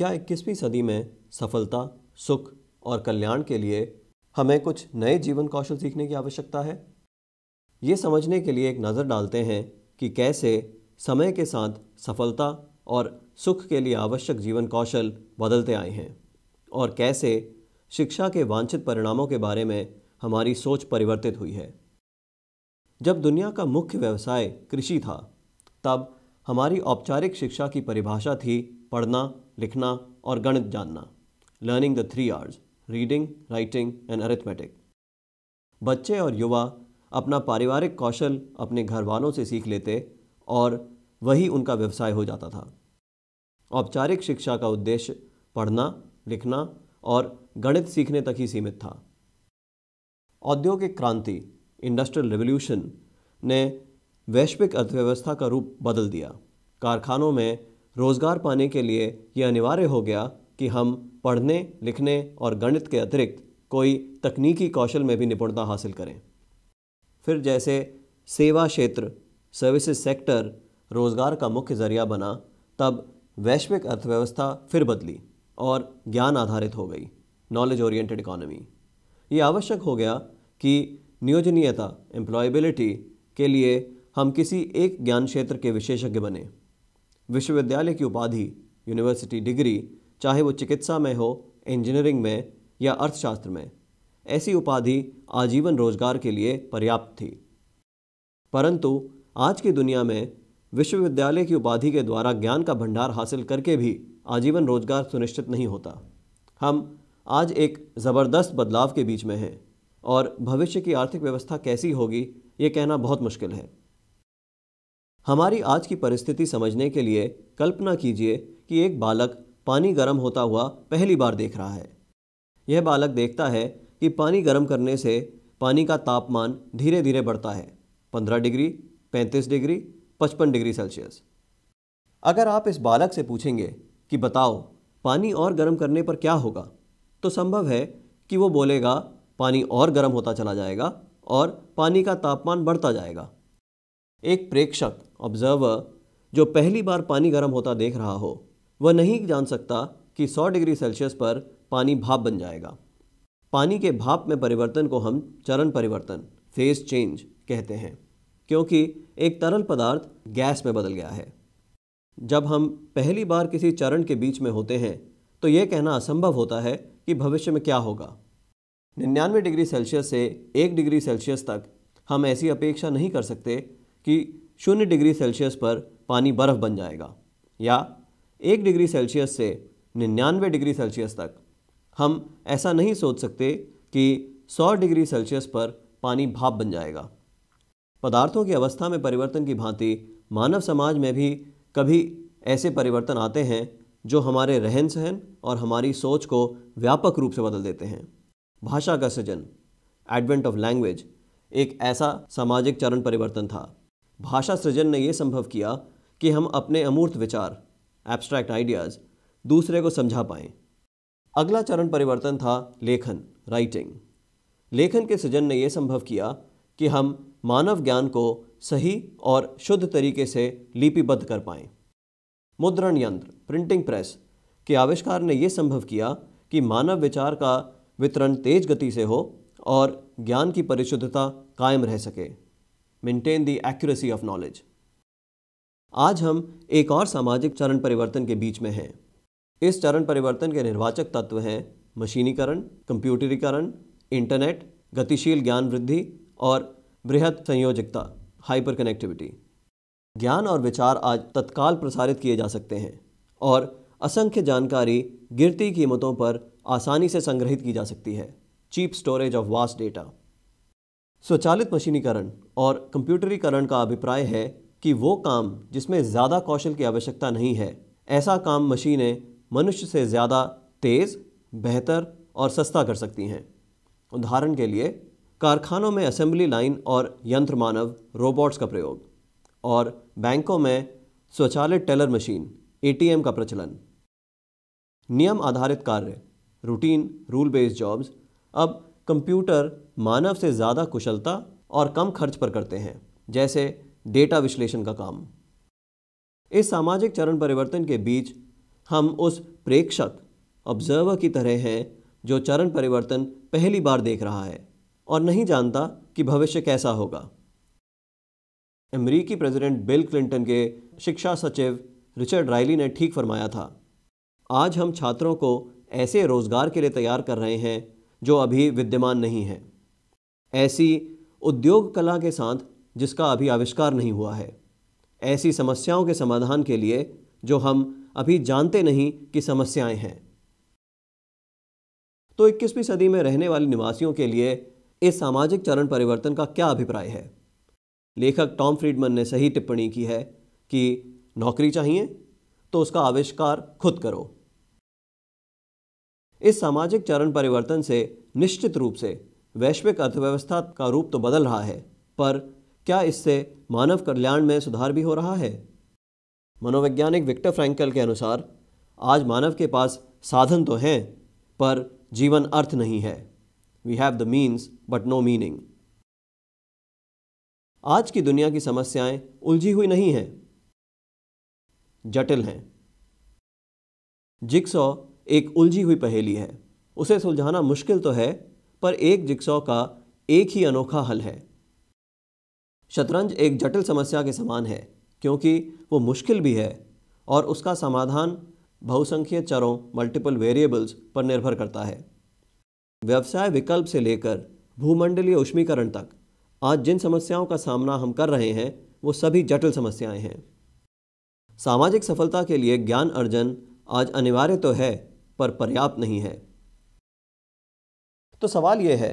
क्या 21वीं सदी में सफलता सुख और कल्याण के लिए हमें कुछ नए जीवन कौशल सीखने की आवश्यकता है ये समझने के लिए एक नज़र डालते हैं कि कैसे समय के साथ सफलता और सुख के लिए आवश्यक जीवन कौशल बदलते आए हैं और कैसे शिक्षा के वांछित परिणामों के बारे में हमारी सोच परिवर्तित हुई है जब दुनिया का मुख्य व्यवसाय कृषि था तब हमारी औपचारिक शिक्षा की परिभाषा थी पढ़ना लिखना और गणित जानना learning the three Rs reading writing and arithmetic बच्चे और युवा अपना पारिवारिक कौशल अपने घर वालों से सीख लेते और वही उनका व्यवसाय हो जाता था औपचारिक शिक्षा का उद्देश्य पढ़ना लिखना और गणित सीखने तक ही सीमित था औद्योगिक क्रांति इंडस्ट्रियल रिवोल्यूशन ने वैश्विक अर्थव्यवस्था का रूप बदल दिया कारखानों में रोज़गार पाने के लिए ये अनिवार्य हो गया कि हम पढ़ने लिखने और गणित के अतिरिक्त कोई तकनीकी कौशल में भी निपुणता हासिल करें फिर जैसे सेवा क्षेत्र सर्विसेज सेक्टर रोज़गार का मुख्य ज़रिया बना तब वैश्विक अर्थव्यवस्था फिर बदली और ज्ञान आधारित हो गई नॉलेज ओरिएंटेड इकोनॉमी ये आवश्यक हो गया कि नियोजनीयता एम्प्लॉयबिलिटी के लिए हम किसी एक ज्ञान क्षेत्र के विशेषज्ञ बने विश्वविद्यालय की उपाधि यूनिवर्सिटी डिग्री चाहे वो चिकित्सा में हो इंजीनियरिंग में या अर्थशास्त्र में ऐसी उपाधि आजीवन रोजगार के लिए पर्याप्त थी परंतु आज की दुनिया में विश्वविद्यालय की उपाधि के द्वारा ज्ञान का भंडार हासिल करके भी आजीवन रोजगार सुनिश्चित नहीं होता हम आज एक ज़बरदस्त बदलाव के बीच में हैं और भविष्य की आर्थिक व्यवस्था कैसी होगी ये कहना बहुत मुश्किल है हमारी आज की परिस्थिति समझने के लिए कल्पना कीजिए कि एक बालक पानी गर्म होता हुआ पहली बार देख रहा है यह बालक देखता है कि पानी गर्म करने से पानी का तापमान धीरे धीरे बढ़ता है 15 डिग्री 35 डिग्री 55 डिग्री सेल्सियस अगर आप इस बालक से पूछेंगे कि बताओ पानी और गर्म करने पर क्या होगा तो संभव है कि वो बोलेगा पानी और गर्म होता चला जाएगा और पानी का तापमान बढ़ता जाएगा एक प्रेक्षक ऑब्जर्वर जो पहली बार पानी गर्म होता देख रहा हो वह नहीं जान सकता कि 100 डिग्री सेल्सियस पर पानी भाप बन जाएगा पानी के भाप में परिवर्तन को हम चरण परिवर्तन फेज चेंज कहते हैं क्योंकि एक तरल पदार्थ गैस में बदल गया है जब हम पहली बार किसी चरण के बीच में होते हैं तो यह कहना असंभव होता है कि भविष्य में क्या होगा निन्यानवे डिग्री सेल्सियस से एक डिग्री सेल्सियस तक हम ऐसी अपेक्षा नहीं कर सकते कि शून्य डिग्री सेल्सियस पर पानी बर्फ़ बन जाएगा या एक डिग्री सेल्सियस से निन्यानवे डिग्री सेल्सियस तक हम ऐसा नहीं सोच सकते कि सौ डिग्री सेल्सियस पर पानी भाप बन जाएगा पदार्थों की अवस्था में परिवर्तन की भांति मानव समाज में भी कभी ऐसे परिवर्तन आते हैं जो हमारे रहन सहन और हमारी सोच को व्यापक रूप से बदल देते हैं भाषा का सृजन एडवेंट ऑफ लैंग्वेज एक ऐसा सामाजिक चरण परिवर्तन था भाषा सृजन ने यह संभव किया कि हम अपने अमूर्त विचार एब्स्ट्रैक्ट आइडियाज़ दूसरे को समझा पाए अगला चरण परिवर्तन था लेखन राइटिंग लेखन के सृजन ने यह संभव किया कि हम मानव ज्ञान को सही और शुद्ध तरीके से लिपिबद्ध कर पाए मुद्रण यंत्र प्रिंटिंग प्रेस के आविष्कार ने यह संभव किया कि मानव विचार का वितरण तेज गति से हो और ज्ञान की परिशुद्धता कायम रह सके maintain the accuracy of knowledge आज हम एक और सामाजिक चरण परिवर्तन के बीच में हैं इस चरण परिवर्तन के निर्वाचक तत्व हैं मशीनीकरण कंप्यूटरीकरण इंटरनेट गतिशील ज्ञान वृद्धि और बृहद संयोजकता हाइपर कनेक्टिविटी ज्ञान और विचार आज तत्काल प्रसारित किए जा सकते हैं और असंख्य जानकारी गिरती कीमतों पर आसानी से संग्रहित की जा सकती है cheap storage of vast data स्वचालित मशीनीकरण और कंप्यूटरीकरण का अभिप्राय है कि वो काम जिसमें ज़्यादा कौशल की आवश्यकता नहीं है ऐसा काम मशीनें मनुष्य से ज़्यादा तेज़ बेहतर और सस्ता कर सकती हैं उदाहरण के लिए कारखानों में असेंबली लाइन और यंत्र मानव रोबोट्स का प्रयोग और बैंकों में स्वचालित टेलर मशीन एटीएम का प्रचलन नियम आधारित कार्य रूटीन रूल बेस्ड जॉब्स अब कंप्यूटर मानव से ज़्यादा कुशलता और कम खर्च पर करते हैं जैसे डेटा विश्लेषण का काम इस सामाजिक चरण परिवर्तन के बीच हम उस प्रेक्षक ऑब्जर्वर की तरह हैं जो चरण परिवर्तन पहली बार देख रहा है और नहीं जानता कि भविष्य कैसा होगा अमरीकी प्रेसिडेंट बिल क्लिंटन के शिक्षा सचिव रिचर्ड राइली ने ठीक फरमाया था आज हम छात्रों को ऐसे रोज़गार के लिए तैयार कर रहे हैं जो अभी विद्यमान नहीं हैं ऐसी उद्योग कला के साथ जिसका अभी आविष्कार नहीं हुआ है ऐसी समस्याओं के समाधान के लिए जो हम अभी जानते नहीं कि समस्याएं हैं तो 21वीं सदी में रहने वाले निवासियों के लिए इस सामाजिक चरण परिवर्तन का क्या अभिप्राय है लेखक टॉम फ्रीडमन ने सही टिप्पणी की है कि नौकरी चाहिए तो उसका आविष्कार खुद करो इस सामाजिक चरण परिवर्तन से निश्चित रूप से वैश्विक अर्थव्यवस्था का रूप तो बदल रहा है पर क्या इससे मानव कल्याण में सुधार भी हो रहा है मनोवैज्ञानिक विक्टर फ्रैंकल के अनुसार आज मानव के पास साधन तो हैं पर जीवन अर्थ नहीं है we have the means but no meaning आज की दुनिया की समस्याएं उलझी हुई नहीं हैं जटिल हैं जिक्सो एक उलझी हुई पहेली है उसे सुलझाना मुश्किल तो है पर एक जिक्सॉ का एक ही अनोखा हल है शतरंज एक जटिल समस्या के समान है क्योंकि वो मुश्किल भी है और उसका समाधान बहुसंख्य चरों मल्टीपल वेरिएबल्स पर निर्भर करता है व्यवसाय विकल्प से लेकर भूमंडलीय उष्मीकरण तक आज जिन समस्याओं का सामना हम कर रहे हैं वो सभी जटिल समस्याएं हैं सामाजिक सफलता के लिए ज्ञान अर्जन आज अनिवार्य तो है पर पर्याप्त नहीं है तो सवाल यह है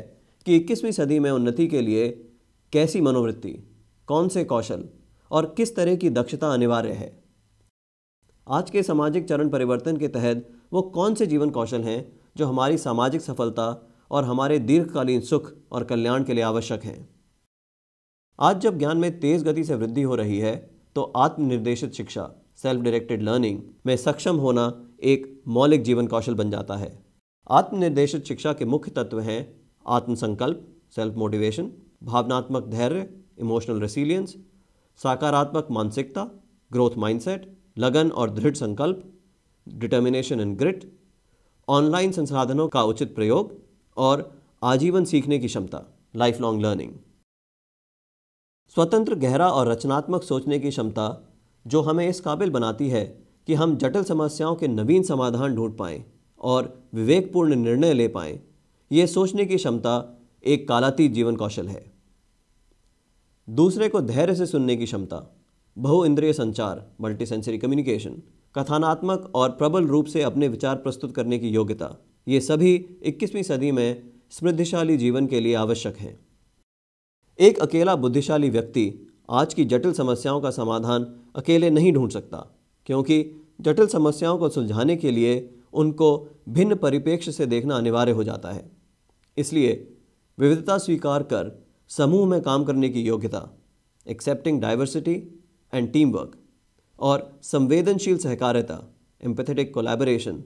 कि 21वीं सदी में उन्नति के लिए कैसी मनोवृत्ति कौन से कौशल और किस तरह की दक्षता अनिवार्य है आज के सामाजिक चरण परिवर्तन के तहत वो कौन से जीवन कौशल हैं जो हमारी सामाजिक सफलता और हमारे दीर्घकालीन सुख और कल्याण के लिए आवश्यक हैं आज जब ज्ञान में तेज़ गति से वृद्धि हो रही है तो आत्मनिर्देशित शिक्षा सेल्फ डायरेक्टेड लर्निंग में सक्षम होना एक मौलिक जीवन कौशल बन जाता है आत्मनिर्देशित शिक्षा के मुख्य तत्व हैं आत्मसंकल्प सेल्फ मोटिवेशन भावनात्मक धैर्य इमोशनल रेसिलियंस सकारात्मक मानसिकता ग्रोथ माइंडसेट लगन और दृढ़ संकल्प डिटर्मिनेशन एंड ग्रिट ऑनलाइन संसाधनों का उचित प्रयोग और आजीवन सीखने की क्षमता लाइफ लॉन्ग लर्निंग स्वतंत्र गहरा और रचनात्मक सोचने की क्षमता जो हमें इस काबिल बनाती है कि हम जटिल समस्याओं के नवीन समाधान ढूंढ पाएं और विवेकपूर्ण निर्णय ले पाएं ये सोचने की क्षमता एक कालातीत जीवन कौशल है दूसरे को धैर्य से सुनने की क्षमता बहु इंद्रिय संचार मल्टी सेंसरी कम्युनिकेशन कथानात्मक और प्रबल रूप से अपने विचार प्रस्तुत करने की योग्यता ये सभी 21वीं सदी में समृद्धिशाली जीवन के लिए आवश्यक हैं एक अकेला बुद्धिशाली व्यक्ति आज की जटिल समस्याओं का समाधान अकेले नहीं ढूंढ सकता क्योंकि जटिल समस्याओं को सुलझाने के लिए उनको भिन्न परिप्रेक्ष्य से देखना अनिवार्य हो जाता है इसलिए विविधता स्वीकार कर समूह में काम करने की योग्यता accepting diversity and team work और संवेदनशील सहकारिता एम्पथेटिक कोलैबोरेशन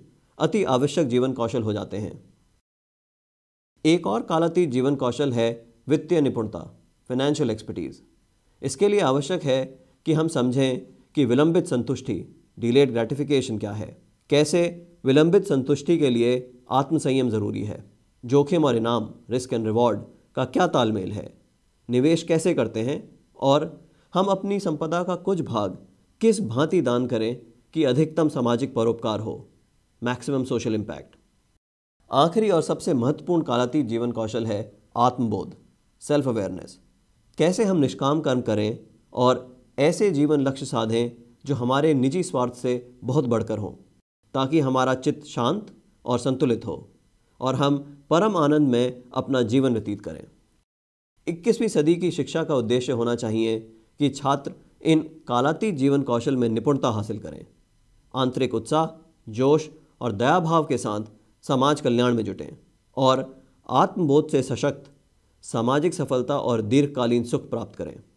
अति आवश्यक जीवन कौशल हो जाते हैं एक और कालातीत जीवन कौशल है वित्तीय निपुणता फाइनेंशियल एक्सपर्टीज़ इसके लिए आवश्यक है कि हम समझें कि विलंबित संतुष्टि डिलेड ग्रेटिफिकेशन क्या है कैसे विलंबित संतुष्टि के लिए आत्मसंयम ज़रूरी है जोखिम और इनाम रिस्क एंड रिवॉर्ड का क्या तालमेल है निवेश कैसे करते हैं और हम अपनी संपदा का कुछ भाग किस भांति दान करें कि अधिकतम सामाजिक परोपकार हो मैक्सिमम सोशल इम्पैक्ट आखिरी और सबसे महत्वपूर्ण कालातीत जीवन कौशल है आत्मबोध सेल्फ अवेयरनेस कैसे हम निष्काम कर्म करें और ऐसे जीवन लक्ष्य साधें जो हमारे निजी स्वार्थ से बहुत बढ़कर हों ताकि हमारा चित्त शांत और संतुलित हो और हम परम आनंद में अपना जीवन व्यतीत करें 21वीं सदी की शिक्षा का उद्देश्य होना चाहिए कि छात्र इन कालाती जीवन कौशल में निपुणता हासिल करें आंतरिक उत्साह जोश और दया भाव के साथ समाज कल्याण में जुटें और आत्मबोध से सशक्त सामाजिक सफलता और दीर्घकालीन सुख प्राप्त करें